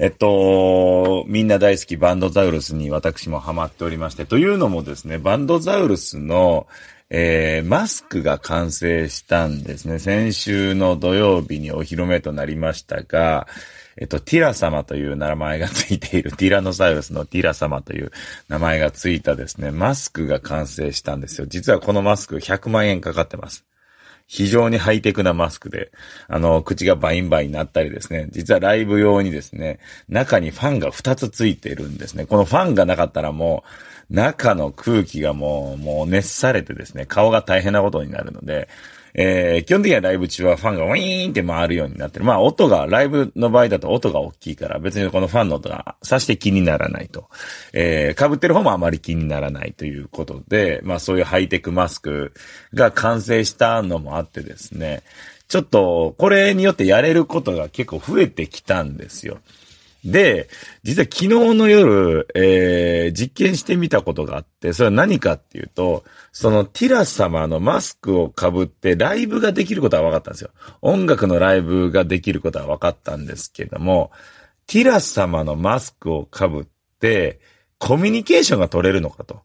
えっと、みんな大好きバンドザウルスに私もハマっておりまして、というのもですね、バンドザウルスの、えー、マスクが完成したんですね。先週の土曜日にお披露目となりましたが、えっと、ティラ様という名前がついている、ティラノサウルスのティラ様という名前がついたですね、マスクが完成したんですよ。実はこのマスク100万円かかってます。非常にハイテクなマスクで、あの、口がバインバインになったりですね、実はライブ用にですね、中にファンが2つついてるんですね。このファンがなかったらもう、中の空気がもう、もう熱されてですね、顔が大変なことになるので、えー、基本的にはライブ中はファンがウィーンって回るようになってる。まあ音が、ライブの場合だと音が大きいから、別にこのファンの音がさして気にならないと。えー、被ってる方もあまり気にならないということで、まあそういうハイテクマスクが完成したのもあってですね、ちょっと、これによってやれることが結構増えてきたんですよ。で、実は昨日の夜、えー、実験してみたことがあって、それは何かっていうと、そのティラ様のマスクをかぶってライブができることは分かったんですよ。音楽のライブができることは分かったんですけども、ティラ様のマスクをかぶって、コミュニケーションが取れるのかと。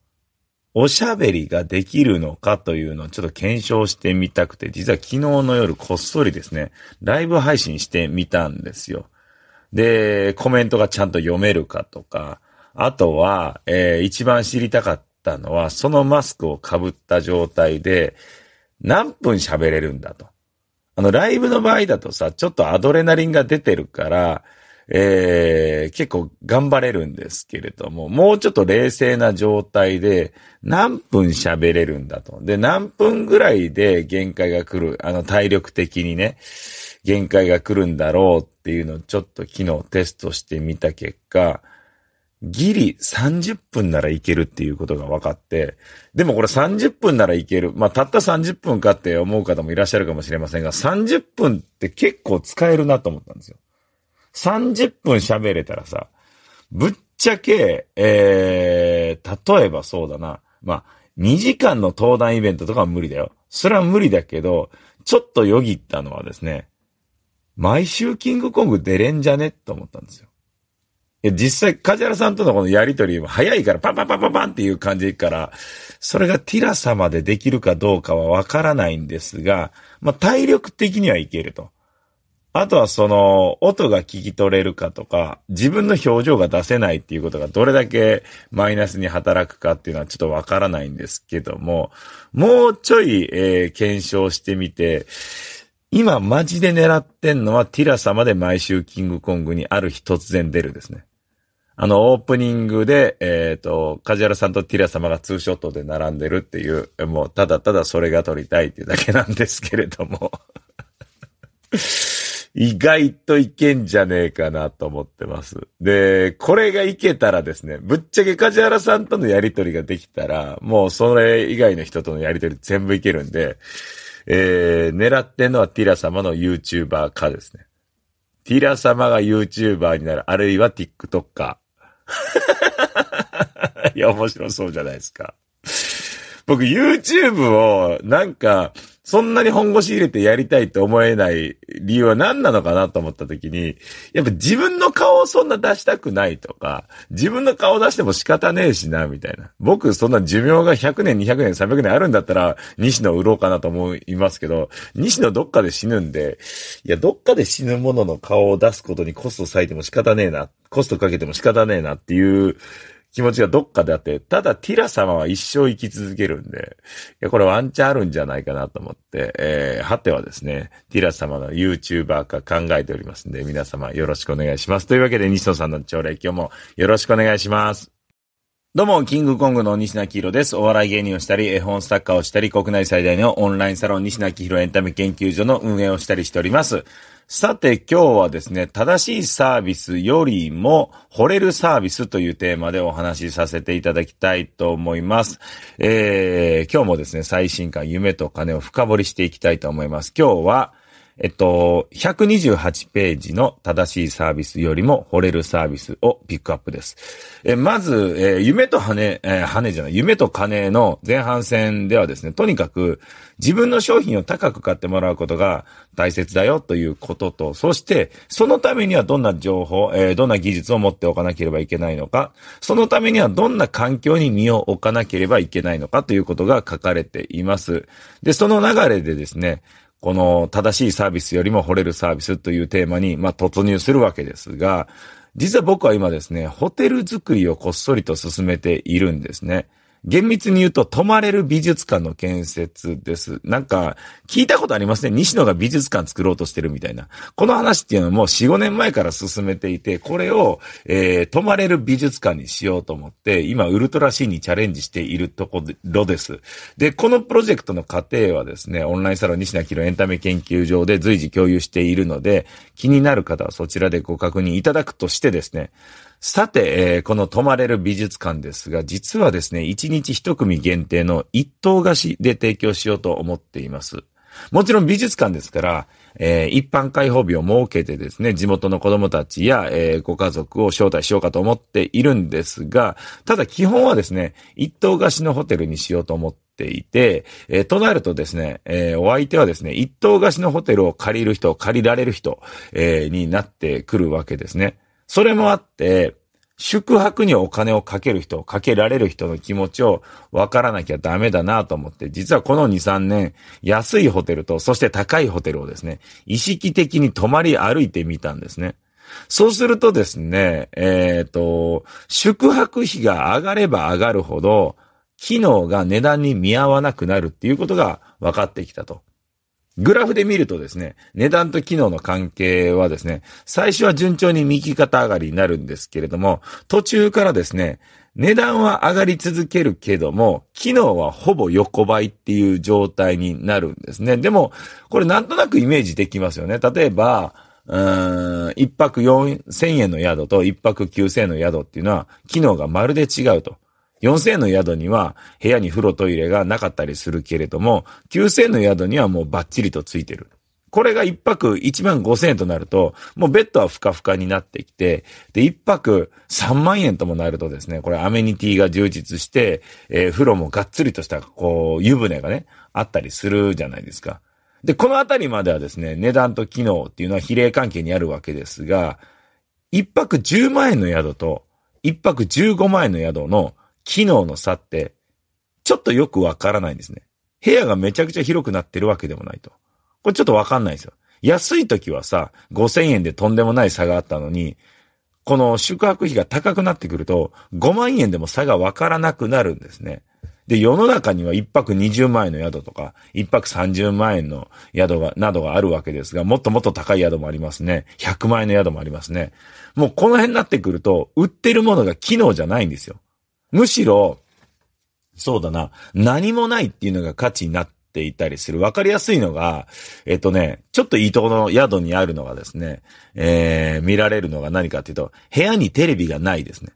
おしゃべりができるのかというのをちょっと検証してみたくて、実は昨日の夜こっそりですね、ライブ配信してみたんですよ。で、コメントがちゃんと読めるかとか、あとは、えー、一番知りたかったのは、そのマスクを被った状態で、何分喋れるんだと。あの、ライブの場合だとさ、ちょっとアドレナリンが出てるから、えー、結構頑張れるんですけれども、もうちょっと冷静な状態で何分喋れるんだと。で、何分ぐらいで限界が来る、あの体力的にね、限界が来るんだろうっていうのをちょっと昨日テストしてみた結果、ギリ30分ならいけるっていうことが分かって、でもこれ30分ならいける。まあ、たった30分かって思う方もいらっしゃるかもしれませんが、30分って結構使えるなと思ったんですよ。30分喋れたらさ、ぶっちゃけ、えー、例えばそうだな。まあ、2時間の登壇イベントとかは無理だよ。それは無理だけど、ちょっとよぎったのはですね、毎週キングコング出れんじゃねと思ったんですよ。実際、梶原さんとのこのやりとり、早いからパンパンパンパンパンっていう感じから、それがティラ様でできるかどうかはわからないんですが、まあ、体力的にはいけると。あとはその、音が聞き取れるかとか、自分の表情が出せないっていうことがどれだけマイナスに働くかっていうのはちょっとわからないんですけども、もうちょい、えー、検証してみて、今マジで狙ってんのはティラ様で毎週キングコングにある日突然出るですね。あの、オープニングで、えっ、ー、と、カジュアルさんとティラ様がツーショットで並んでるっていう、もうただただそれが撮りたいっていうだけなんですけれども意外といけんじゃねえかなと思ってます。で、これがいけたらですね、ぶっちゃけ梶原さんとのやりとりができたら、もうそれ以外の人とのやりとり全部いけるんで、えー、狙ってんのはティラ様の YouTuber 化ですね。ティラ様が YouTuber になる、あるいは TikToker。いや、面白そうじゃないですか。僕 YouTube を、なんか、そんなに本腰入れてやりたいと思えない理由は何なのかなと思った時に、やっぱ自分の顔をそんな出したくないとか、自分の顔を出しても仕方ねえしな、みたいな。僕、そんな寿命が100年、200年、300年あるんだったら、西野売ろうかなと思いますけど、西野どっかで死ぬんで、いや、どっかで死ぬ者の顔を出すことにコスト割いても仕方ねえな、コストかけても仕方ねえなっていう気持ちがどっかであって、ただティラ様は一生生き続けるんで、いや、これワンチャンあるんじゃないかなと思って、えー、はてはですね、ティラ様の YouTuber 化考えておりますんで、皆様よろしくお願いします。というわけで、西野さんの朝礼今日もよろしくお願いします。どうも、キングコングの西名黄色です。お笑い芸人をしたり、絵本作家をしたり、国内最大のオンラインサロン西名黄色エンタメ研究所の運営をしたりしております。さて、今日はですね、正しいサービスよりも、惚れるサービスというテーマでお話しさせていただきたいと思います。えー、今日もですね、最新刊夢と金を深掘りしていきたいと思います。今日は、えっと、128ページの正しいサービスよりも惚れるサービスをピックアップです。えまず、え夢と羽、え羽じゃない、夢と金の前半戦ではですね、とにかく自分の商品を高く買ってもらうことが大切だよということと、そして、そのためにはどんな情報、えどんな技術を持っておかなければいけないのか、そのためにはどんな環境に身を置かなければいけないのかということが書かれています。で、その流れでですね、この正しいサービスよりも惚れるサービスというテーマに、まあ、突入するわけですが、実は僕は今ですね、ホテル作りをこっそりと進めているんですね。厳密に言うと、泊まれる美術館の建設です。なんか、聞いたことありますね。西野が美術館作ろうとしてるみたいな。この話っていうのも4、5年前から進めていて、これを、えー、泊まれる美術館にしようと思って、今、ウルトラシーンにチャレンジしているところです。で、このプロジェクトの過程はですね、オンラインサロン西野のエンタメ研究所で随時共有しているので、気になる方はそちらでご確認いただくとしてですね、さて、えー、この泊まれる美術館ですが、実はですね、1日1組限定の一棟貸しで提供しようと思っています。もちろん美術館ですから、えー、一般開放日を設けてですね、地元の子供たちや、えー、ご家族を招待しようかと思っているんですが、ただ基本はですね、一棟貸しのホテルにしようと思っていて、えー、となるとですね、えお相手はですね、一棟貸しのホテルを借りる人、借りられる人、えになってくるわけですね。それもあって、宿泊にお金をかける人、かけられる人の気持ちを分からなきゃダメだなと思って、実はこの2、3年、安いホテルと、そして高いホテルをですね、意識的に泊まり歩いてみたんですね。そうするとですね、えっ、ー、と、宿泊費が上がれば上がるほど、機能が値段に見合わなくなるっていうことが分かってきたと。グラフで見るとですね、値段と機能の関係はですね、最初は順調に右肩上がりになるんですけれども、途中からですね、値段は上がり続けるけども、機能はほぼ横ばいっていう状態になるんですね。でも、これなんとなくイメージできますよね。例えば、一泊4000円の宿と一泊9000円の宿っていうのは、機能がまるで違うと。4000円の宿には部屋に風呂トイレがなかったりするけれども、9000円の宿にはもうバッチリとついてる。これが一泊1万5千円となると、もうベッドはふかふかになってきて、で、一泊3万円ともなるとですね、これアメニティが充実して、えー、風呂もがっつりとした、こう、湯船がね、あったりするじゃないですか。で、このあたりまではですね、値段と機能っていうのは比例関係にあるわけですが、一泊10万円の宿と、一泊15万円の宿の機能の差って、ちょっとよくわからないんですね。部屋がめちゃくちゃ広くなってるわけでもないと。これちょっとわかんないんですよ。安い時はさ、5000円でとんでもない差があったのに、この宿泊費が高くなってくると、5万円でも差がわからなくなるんですね。で、世の中には1泊20万円の宿とか、1泊30万円の宿が、などがあるわけですが、もっともっと高い宿もありますね。100万円の宿もありますね。もうこの辺になってくると、売ってるものが機能じゃないんですよ。むしろ、そうだな、何もないっていうのが価値になっていたりする。わかりやすいのが、えっとね、ちょっといいとこの宿にあるのがですね、えー、見られるのが何かっていうと、部屋にテレビがないですね。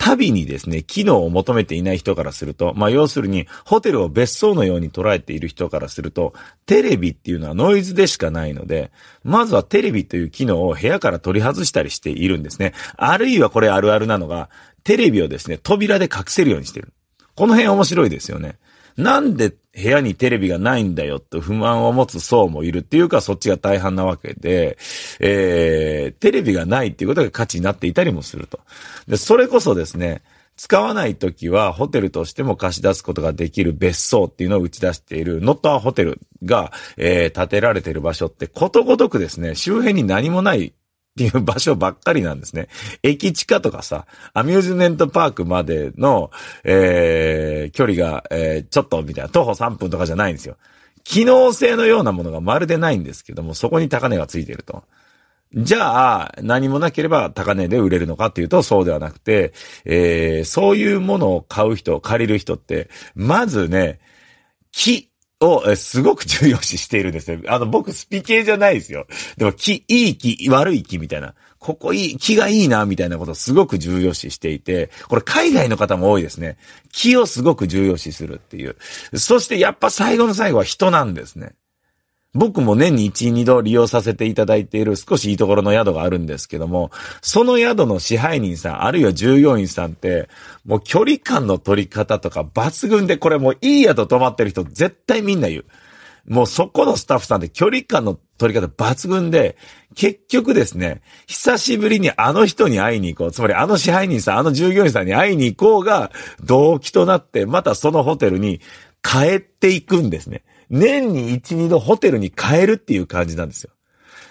旅にですね、機能を求めていない人からすると、まあ要するに、ホテルを別荘のように捉えている人からすると、テレビっていうのはノイズでしかないので、まずはテレビという機能を部屋から取り外したりしているんですね。あるいはこれあるあるなのが、テレビをですね、扉で隠せるようにしてる。この辺面白いですよね。なんで部屋にテレビがないんだよと不満を持つ層もいるっていうか、そっちが大半なわけで、えー、テレビがないっていうことが価値になっていたりもすると。で、それこそですね、使わない時はホテルとしても貸し出すことができる別荘っていうのを打ち出しているノットアホテルが、えー、建てられている場所ってことごとくですね、周辺に何もないっていう場所ばっかりなんですね。駅地下とかさ、アミューズメントパークまでの、えー、距離が、えー、ちょっとみたいな、徒歩3分とかじゃないんですよ。機能性のようなものがまるでないんですけども、そこに高値がついてると。じゃあ、何もなければ高値で売れるのかっていうと、そうではなくて、えー、そういうものを買う人、借りる人って、まずね、木、を、えすごく重要視しているんですね。あの、僕、スピ系じゃないですよ。でも、気、いい気、悪い気みたいな。ここいい、気がいいな、みたいなことをすごく重要視していて、これ海外の方も多いですね。気をすごく重要視するっていう。そして、やっぱ最後の最後は人なんですね。僕も年に1、2度利用させていただいている少しいいところの宿があるんですけども、その宿の支配人さん、あるいは従業員さんって、もう距離感の取り方とか抜群でこれもういい宿泊まってる人絶対みんな言う。もうそこのスタッフさんって距離感の取り方抜群で、結局ですね、久しぶりにあの人に会いに行こう。つまりあの支配人さん、あの従業員さんに会いに行こうが動機となって、またそのホテルに帰っていくんですね。年に1、2度ホテルに変えるっていう感じなんですよ。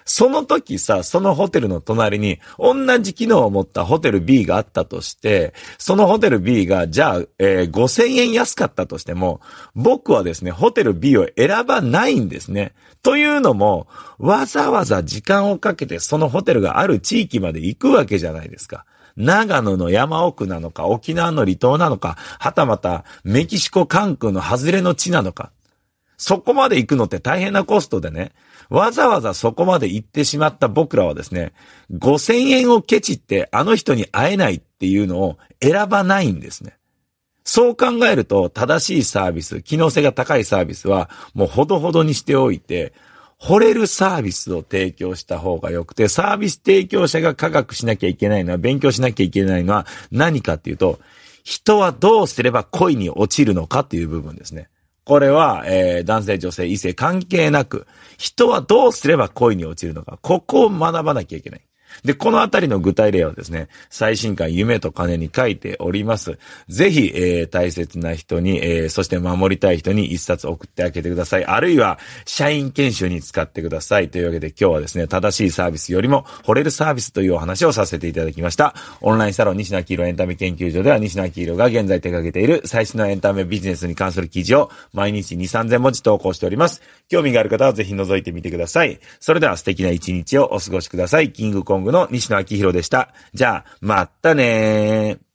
その時さ、そのホテルの隣に、同じ機能を持ったホテル B があったとして、そのホテル B が、じゃあ、えー、5000円安かったとしても、僕はですね、ホテル B を選ばないんですね。というのも、わざわざ時間をかけてそのホテルがある地域まで行くわけじゃないですか。長野の山奥なのか、沖縄の離島なのか、はたまたメキシコ関空の外れの地なのか。そこまで行くのって大変なコストでね、わざわざそこまで行ってしまった僕らはですね、5000円をケチってあの人に会えないっていうのを選ばないんですね。そう考えると、正しいサービス、機能性が高いサービスは、もうほどほどにしておいて、惚れるサービスを提供した方が良くて、サービス提供者が科学しなきゃいけないのは、勉強しなきゃいけないのは何かっていうと、人はどうすれば恋に落ちるのかっていう部分ですね。これは、えー、男性、女性、異性関係なく、人はどうすれば恋に落ちるのか、ここを学ばなきゃいけない。で、このあたりの具体例はですね、最新刊夢と金に書いております。ぜひ、えー、大切な人に、えー、そして守りたい人に一冊送ってあげてください。あるいは、社員研修に使ってください。というわけで今日はですね、正しいサービスよりも惚れるサービスというお話をさせていただきました。オンラインサロン西野明宏エンタメ研究所では西野明宏が現在手掛けている最新のエンタメビジネスに関する記事を毎日2、3000文字投稿しております。興味がある方はぜひ覗いてみてください。それでは素敵な一日をお過ごしください。キングコンングの西野昭弘でした。じゃあ、まったねー。